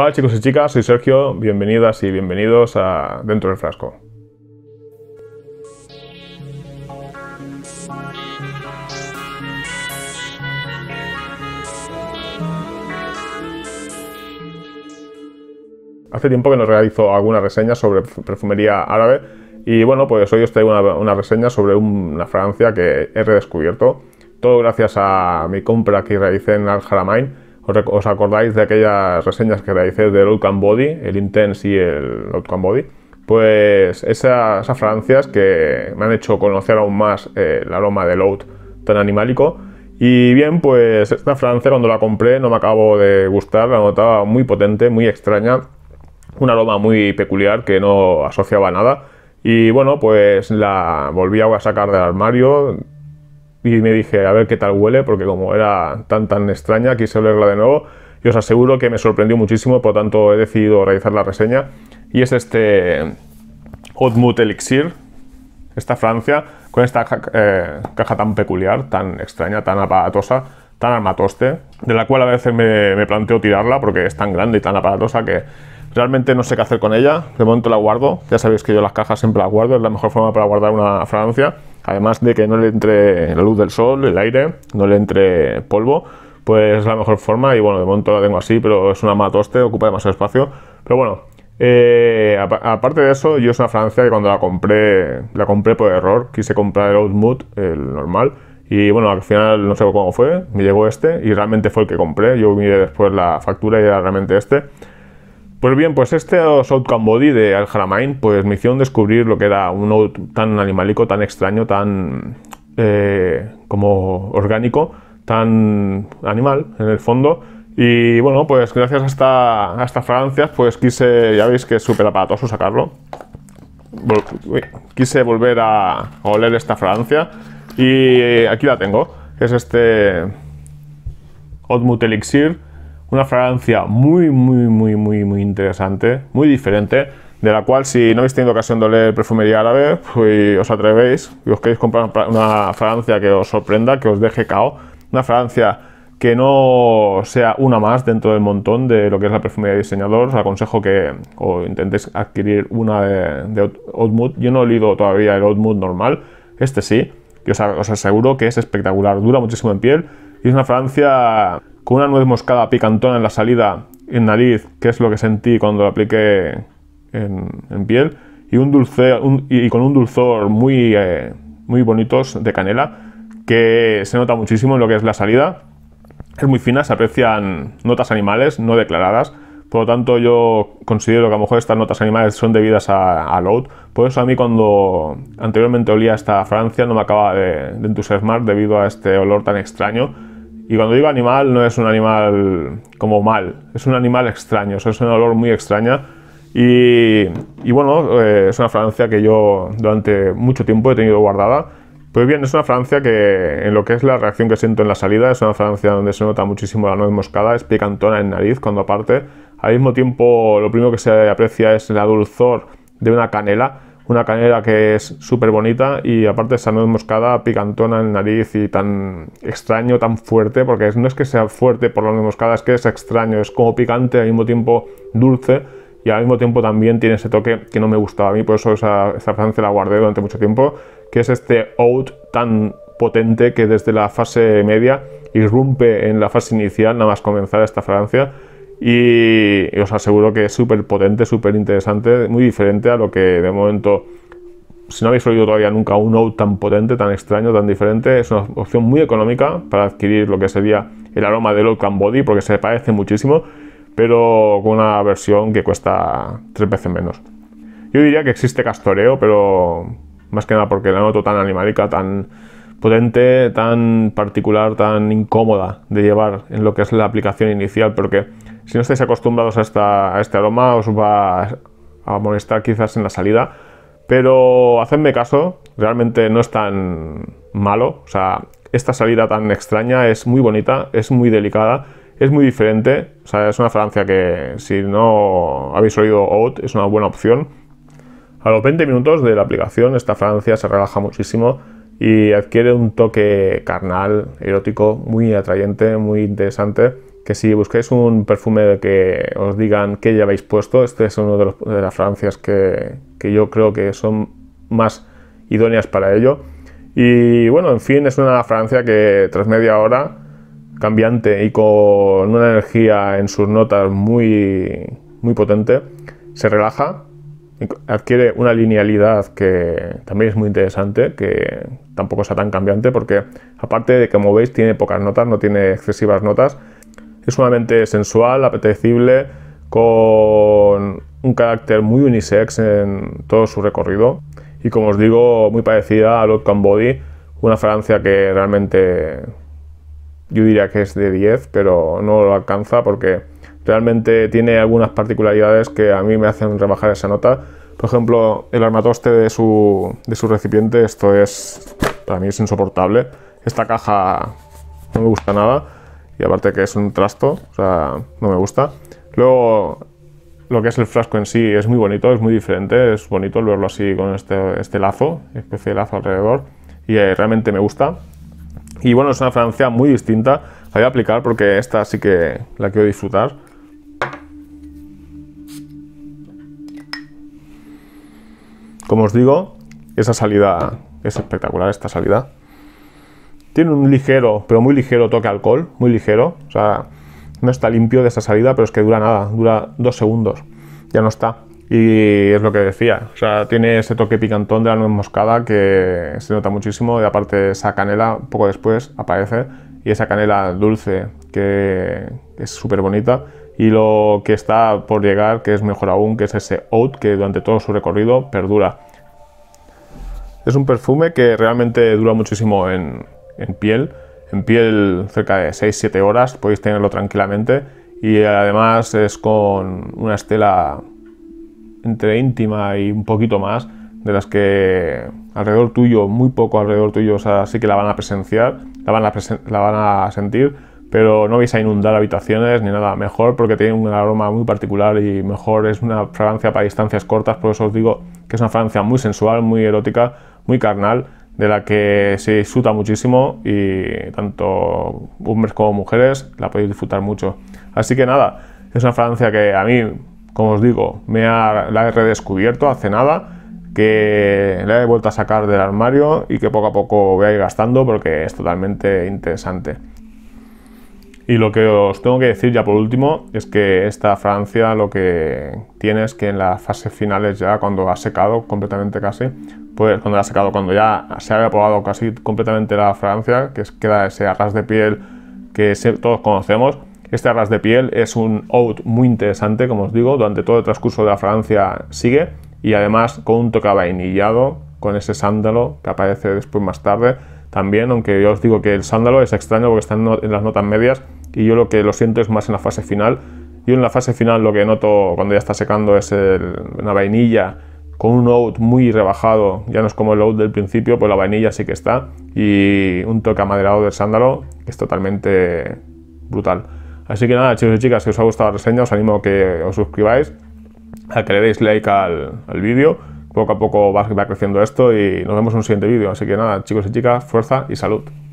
Hola chicos y chicas, soy Sergio, bienvenidas y bienvenidos a Dentro del Frasco. Hace tiempo que nos realizo alguna reseña sobre perfumería árabe y bueno, pues hoy os traigo una, reseña sobre una fragancia que he redescubierto, todo gracias a mi compra que realicé en Al Haramain ¿Os, acordáis de aquellas reseñas que realicé del Old Body, el Intense y el Old Body? Pues esas, esas que me han hecho conocer aún más eh, el aroma del Oud tan animálico. Y bien, pues esta fragancia cuando la compré no me acabo de gustar, la notaba muy potente, muy extraña, un aroma muy peculiar que no asociaba nada. Y bueno, pues la volví a sacar del armario, y me dije a ver qué tal huele, porque como era tan tan extraña, quise olerla de nuevo y os aseguro que me sorprendió muchísimo, por tanto he decidido realizar la reseña. Y es este hotmut Elixir, esta Francia, con esta eh, caja tan peculiar, tan extraña, tan aparatosa, tan armatoste, de la cual a veces me, me planteo tirarla porque es tan grande y tan aparatosa que Realmente no sé qué hacer con ella, de momento la guardo, ya sabéis que yo las cajas siempre las guardo, es la mejor forma para guardar una francia además de que no le entre la luz del sol, el aire, no le entre polvo, pues es la mejor forma y bueno, de momento la tengo así, pero es una matoste, ocupa demasiado espacio, pero bueno, eh, aparte de eso, yo es una francia que cuando la compré, la compré por error, quise comprar el Old Mood, el normal, y bueno, al final no sé cómo fue, me llegó este y realmente fue el que compré. Yo miré después la factura y era realmente este. Pues bien, pues este Outcome Body de Al Haramain, pues me hicieron descubrir lo que era un tan animalico, tan extraño, tan eh, como orgánico, tan animal en el fondo. Y bueno, pues gracias a esta, francia pues quise, ya veis que es súper aparatoso sacarlo. quise volver a, oler esta fragancia y aquí la tengo. Es este Odmut Elixir una fragancia muy, muy, muy, muy, muy interesante, muy diferente, de la cual si no habéis tenido ocasión de oler perfumería árabe, pues os atrevéis y os queréis comprar una fragancia que os sorprenda, que os deje cao, una fragancia que no sea una más dentro del montón de lo que es la perfumería de diseñador, os aconsejo que intentéis adquirir una de, Old Mood. Yo no he leído todavía el Mood normal, este sí, y os, os aseguro que es espectacular, dura muchísimo en piel y es una fragancia con una nuez moscada picantona en la salida, en nariz, que es lo que sentí cuando la apliqué en, piel, y, un dulce, y con un dulzor muy, eh, muy bonitos de canela, que se nota muchísimo en lo que es la salida. Es muy fina, se aprecian notas animales no declaradas, por lo tanto yo considero que a lo mejor estas notas animales son debidas a, a Por eso a mí cuando anteriormente olía esta Francia no me acababa de, de entusiasmar debido a este olor tan extraño y cuando digo animal, no es un animal como mal, es un animal extraño, es un olor muy extraña. Y, bueno, eh, es una fragancia que yo durante mucho tiempo he tenido guardada. Pues bien, es una fragancia que en lo que es la reacción que siento en la salida, es una fragancia donde se nota muchísimo la nuez moscada, es picantona en nariz cuando aparte. Al mismo tiempo, lo primero que se aprecia es la dulzor de una canela una canela que es súper bonita y aparte esa nuez moscada picantona en nariz y tan extraño, tan fuerte, porque no es que sea fuerte por la nuez moscada, es que es extraño, es como picante, al mismo tiempo dulce y al mismo tiempo también tiene ese toque que no me gustaba a mí, por eso esa, esa la guardé durante mucho tiempo, que es este out tan potente que desde la fase media irrumpe en la fase inicial, nada más comenzar esta fragancia, y os aseguro que es súper potente, súper interesante, muy diferente a lo que de momento, si no habéis oído todavía nunca un Note tan potente, tan extraño, tan diferente, es una opción muy económica para adquirir lo que sería el aroma del Old Body, porque se parece muchísimo, pero con una versión que cuesta tres veces menos. Yo diría que existe castoreo, pero más que nada porque la noto tan animalica, tan potente, tan particular, tan incómoda de llevar en lo que es la aplicación inicial, porque si no estáis acostumbrados a, este aroma, os va a molestar quizás en la salida, pero hacedme caso, realmente no es tan malo. O sea, esta salida tan extraña es muy bonita, es muy delicada, es muy diferente. O sea, es una fragancia que si no habéis oído Oud es una buena opción. A los 20 minutos de la aplicación esta francia se relaja muchísimo y adquiere un toque carnal, erótico, muy atrayente, muy interesante que si buscáis un perfume que os digan qué ya habéis puesto, este es uno de, los, de las fragancias que, yo creo que son más idóneas para ello. Y bueno, en fin, es una fragancia que tras media hora, cambiante y con una energía en sus notas muy, muy potente, se relaja, adquiere una linealidad que también es muy interesante, que tampoco sea tan cambiante, porque aparte de que, como veis, tiene pocas notas, no tiene excesivas notas, es sumamente sensual, apetecible, con un carácter muy unisex en todo su recorrido y como os digo, muy parecida a Lot Body, una fragancia que realmente yo diría que es de 10, pero no lo alcanza porque realmente tiene algunas particularidades que a mí me hacen rebajar esa nota. Por ejemplo, el armatoste de su, de su recipiente, esto es, para mí es insoportable. Esta caja no me gusta nada y aparte que es un trasto, o sea, no me gusta. Luego, lo que es el frasco en sí es muy bonito, es muy diferente, es bonito verlo así con este, este lazo, especie de lazo alrededor, y eh, realmente me gusta. Y bueno, es una fragancia muy distinta, la voy a aplicar porque esta sí que la quiero disfrutar. Como os digo, esa salida es espectacular, esta salida. Tiene un ligero, pero muy ligero toque alcohol, muy ligero. O sea, no está limpio de esa salida, pero es que dura nada, dura dos segundos. Ya no está. Y es lo que decía, o sea, tiene ese toque picantón de la nuez moscada que se nota muchísimo y aparte esa canela poco después aparece y esa canela dulce que es súper bonita y lo que está por llegar, que es mejor aún, que es ese oat que durante todo su recorrido perdura. Es un perfume que realmente dura muchísimo en, en piel. En piel cerca de 6-7 horas, podéis tenerlo tranquilamente. Y además es con una estela entre íntima y un poquito más, de las que alrededor tuyo, muy poco alrededor tuyo, o sea, sí que la van a presenciar, la van a, la van a sentir, pero no vais a inundar habitaciones ni nada mejor porque tiene un aroma muy particular y mejor es una fragancia para distancias cortas, por eso os digo que es una fragancia muy sensual, muy erótica, muy carnal de la que se disfruta muchísimo y tanto hombres como mujeres la podéis disfrutar mucho. Así que nada, es una Francia que a mí, como os digo, me ha, la he redescubierto hace nada, que la he vuelto a sacar del armario y que poco a poco voy a ir gastando porque es totalmente interesante. Y lo que os tengo que decir ya por último es que esta Francia lo que tiene es que en las fases finales ya cuando ha secado completamente casi, pues cuando ha secado, cuando ya se ha evaporado casi completamente la Francia, que es queda ese arras de piel que todos conocemos, este arras de piel es un out muy interesante, como os digo, durante todo el transcurso de la Francia sigue y además con un toque vainillado, con ese sándalo que aparece después más tarde. También, aunque yo os digo que el sándalo es extraño porque está en las notas medias, y yo lo que lo siento es más en la fase final. Yo en la fase final lo que noto cuando ya está secando es una vainilla con un out muy rebajado, ya no es como el oud del principio, pues la vainilla sí que está, y un toque amaderado del sándalo, que es totalmente brutal. Así que nada, chicos y chicas, si os ha gustado la reseña, os animo a que os suscribáis, a que le deis like al, vídeo, poco a poco va, va creciendo esto y nos vemos en un siguiente vídeo. Así que nada, chicos y chicas, fuerza y salud.